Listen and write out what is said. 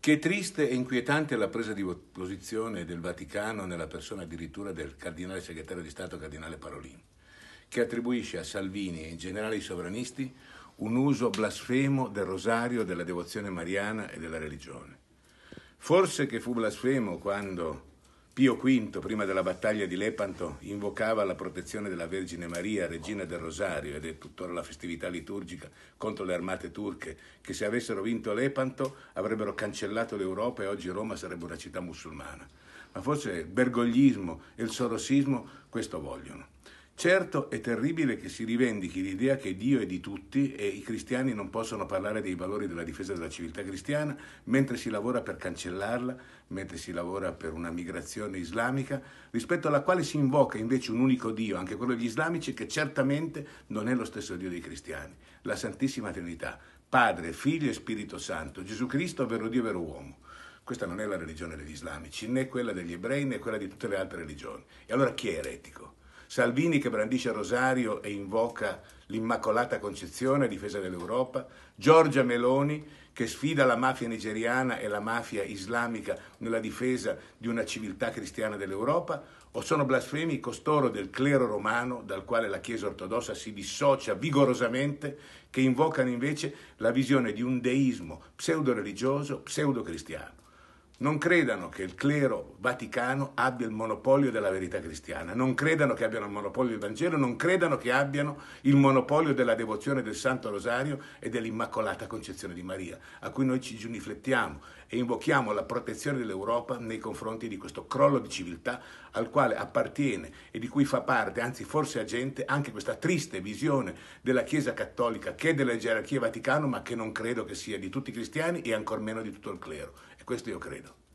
Che triste e inquietante la presa di posizione del Vaticano nella persona addirittura del cardinale segretario di Stato, cardinale Parolin, che attribuisce a Salvini e in generale ai sovranisti un uso blasfemo del rosario, della devozione mariana e della religione. Forse che fu blasfemo quando Pio V, prima della battaglia di Lepanto, invocava la protezione della Vergine Maria, regina del Rosario, ed è tuttora la festività liturgica contro le armate turche, che se avessero vinto Lepanto avrebbero cancellato l'Europa e oggi Roma sarebbe una città musulmana. Ma forse il bergoglismo e il sorosismo questo vogliono. Certo è terribile che si rivendichi l'idea che Dio è di tutti e i cristiani non possono parlare dei valori della difesa della civiltà cristiana mentre si lavora per cancellarla, mentre si lavora per una migrazione islamica, rispetto alla quale si invoca invece un unico Dio, anche quello degli islamici, che certamente non è lo stesso Dio dei cristiani, la Santissima Trinità, Padre, Figlio e Spirito Santo, Gesù Cristo, vero Dio, vero uomo. Questa non è la religione degli islamici, né quella degli ebrei, né quella di tutte le altre religioni. E allora chi è eretico? Salvini che brandisce Rosario e invoca l'Immacolata Concezione a difesa dell'Europa, Giorgia Meloni che sfida la mafia nigeriana e la mafia islamica nella difesa di una civiltà cristiana dell'Europa, o sono blasfemi costoro del clero romano dal quale la Chiesa ortodossa si dissocia vigorosamente, che invocano invece la visione di un deismo pseudo-religioso, pseudo-cristiano. Non credano che il clero vaticano abbia il monopolio della verità cristiana, non credano che abbiano il monopolio del Vangelo, non credano che abbiano il monopolio della devozione del Santo Rosario e dell'Immacolata Concezione di Maria, a cui noi ci giuniflettiamo e invochiamo la protezione dell'Europa nei confronti di questo crollo di civiltà al quale appartiene e di cui fa parte, anzi forse agente, anche questa triste visione della Chiesa cattolica che è della gerarchia vaticano, ma che non credo che sia di tutti i cristiani e ancor meno di tutto il clero questo io credo.